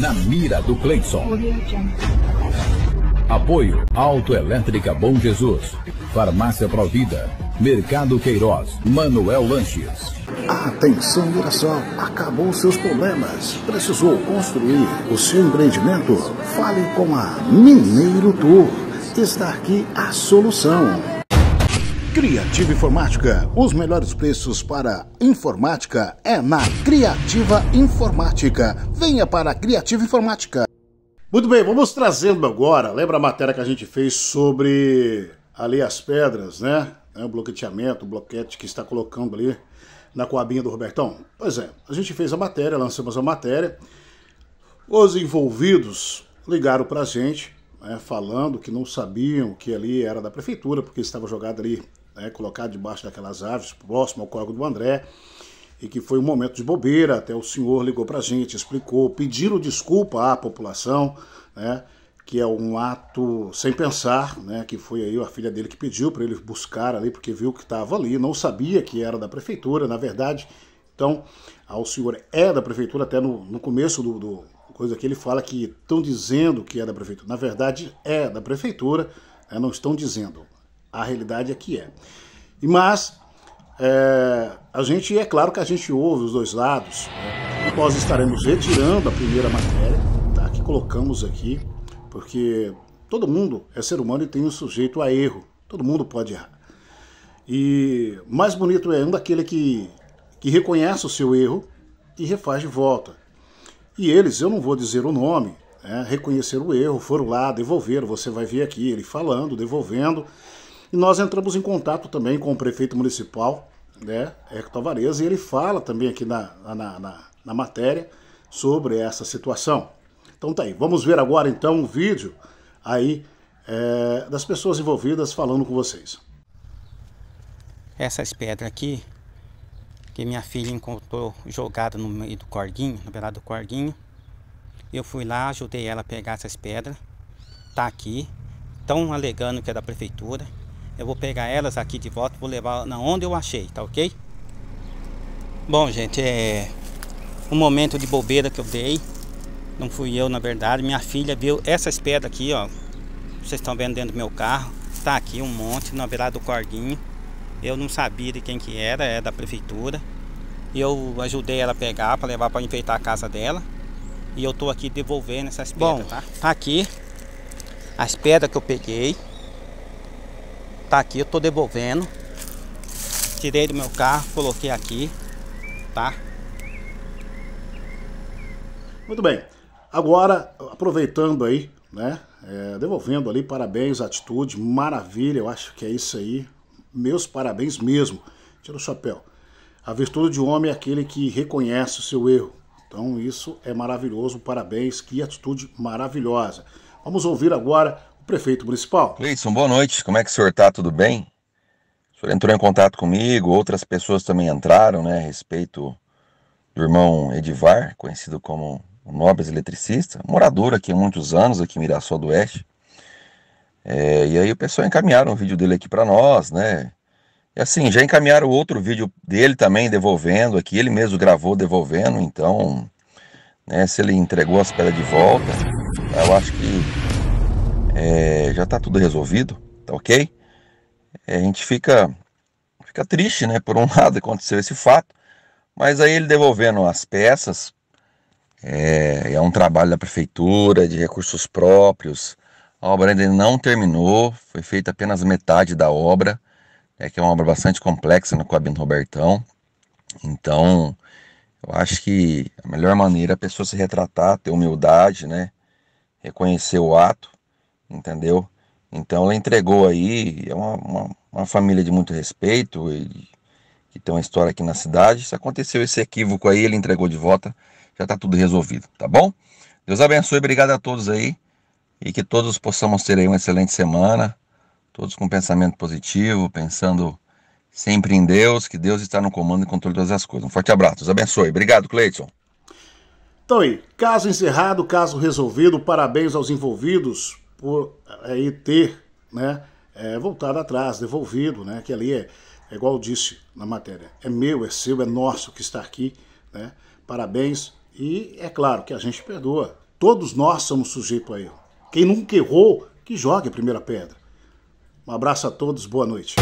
Na mira do Cleidson. Apoio Autoelétrica Bom Jesus, Farmácia Provida, Mercado Queiroz, Manuel Lanches. Atenção, Mirassol! Acabou seus problemas. Precisou construir o seu empreendimento? Fale com a Mineiro Tour. Está aqui a solução Criativa Informática. Os melhores preços para informática é na Criativa Informática. Venha para a Criativa Informática. Muito bem, vamos trazendo agora. Lembra a matéria que a gente fez sobre ali as pedras, né? É, o bloqueteamento, o bloquete que está colocando ali na coabinha do Robertão? Pois é, a gente fez a matéria, lançamos a matéria. Os envolvidos ligaram para a gente é, falando que não sabiam que ali era da prefeitura, porque estava jogado ali né, colocado debaixo daquelas árvores, próximo ao córrego do André, e que foi um momento de bobeira, até o senhor ligou para a gente, explicou, pediram desculpa à população, né, que é um ato sem pensar, né, que foi aí a filha dele que pediu para ele buscar ali, porque viu que estava ali, não sabia que era da prefeitura, na verdade, então, ao senhor é da prefeitura, até no, no começo do, do coisa que ele fala que estão dizendo que é da prefeitura, na verdade é da prefeitura, né, não estão dizendo. A realidade é que é. Mas é, a gente, é claro que a gente ouve os dois lados. Né? Nós estaremos retirando a primeira matéria, tá? Que colocamos aqui, porque todo mundo é ser humano e tem um sujeito a erro. Todo mundo pode errar. E mais bonito é um daquele que, que reconhece o seu erro e refaz de volta. E eles, eu não vou dizer o nome, né, reconheceram o erro, foram lá, devolveram. Você vai ver aqui ele falando, devolvendo. E nós entramos em contato também com o prefeito municipal, né, Hector Vareza, e ele fala também aqui na, na, na, na matéria sobre essa situação. Então tá aí, vamos ver agora então um vídeo aí é, das pessoas envolvidas falando com vocês. Essas pedras aqui, que minha filha encontrou jogada no meio do corguinho, no beirado do corguinho, eu fui lá, ajudei ela a pegar essas pedras, tá aqui, estão alegando que é da prefeitura, eu vou pegar elas aqui de volta, vou levar na onde eu achei, tá ok? Bom, gente, é um momento de bobeira que eu dei. Não fui eu, na verdade. Minha filha viu essas pedras aqui, ó. Vocês estão vendo dentro do meu carro. Tá aqui um monte na virada do corguinho. Eu não sabia de quem que era, é da prefeitura. Eu ajudei ela a pegar para levar para enfeitar a casa dela. E eu tô aqui devolvendo essas pedras, Bom, tá? tá aqui as pedras que eu peguei. Tá aqui, eu tô devolvendo. Tirei do meu carro, coloquei aqui, tá? Muito bem. Agora, aproveitando aí, né? É, devolvendo ali, parabéns, atitude, maravilha, eu acho que é isso aí. Meus parabéns mesmo. Tira o chapéu. A virtude de homem é aquele que reconhece o seu erro. Então isso é maravilhoso, parabéns, que atitude maravilhosa. Vamos ouvir agora prefeito municipal. Cleison, boa noite. Como é que o senhor está? Tudo bem? O senhor entrou em contato comigo, outras pessoas também entraram, né, a respeito do irmão Edivar, conhecido como o Nobres Eletricista, morador aqui há muitos anos, aqui em Mirassol do Oeste. É, e aí o pessoal encaminharam o vídeo dele aqui para nós, né? E assim, já encaminharam outro vídeo dele também devolvendo aqui, ele mesmo gravou devolvendo, então, né, se ele entregou as pedras de volta, eu acho que é, já está tudo resolvido, tá ok? É, a gente fica, fica triste, né? Por um lado aconteceu esse fato, mas aí ele devolvendo as peças, é, é um trabalho da prefeitura, de recursos próprios, a obra ainda não terminou, foi feita apenas metade da obra, é que é uma obra bastante complexa no do Robertão. Então, eu acho que a melhor maneira é a pessoa se retratar, ter humildade, né? Reconhecer o ato entendeu? Então ela entregou aí, é uma, uma, uma família de muito respeito, e, que tem uma história aqui na cidade. Se aconteceu esse equívoco aí, ele entregou de volta, já está tudo resolvido, tá bom? Deus abençoe, obrigado a todos aí e que todos possamos ter aí uma excelente semana, todos com pensamento positivo, pensando sempre em Deus, que Deus está no comando e controle de todas as coisas. Um forte abraço, Deus abençoe, obrigado, Cleiton. Então aí, caso encerrado, caso resolvido, parabéns aos envolvidos por eh, aí ter né, é, voltado atrás, devolvido, né, que ali é, é igual eu disse na matéria, é meu, é seu, é nosso que está aqui. Né? Parabéns. E é claro que a gente perdoa. Todos nós somos sujeitos a erro. Quem nunca errou, que jogue a primeira pedra. Um abraço a todos, boa noite.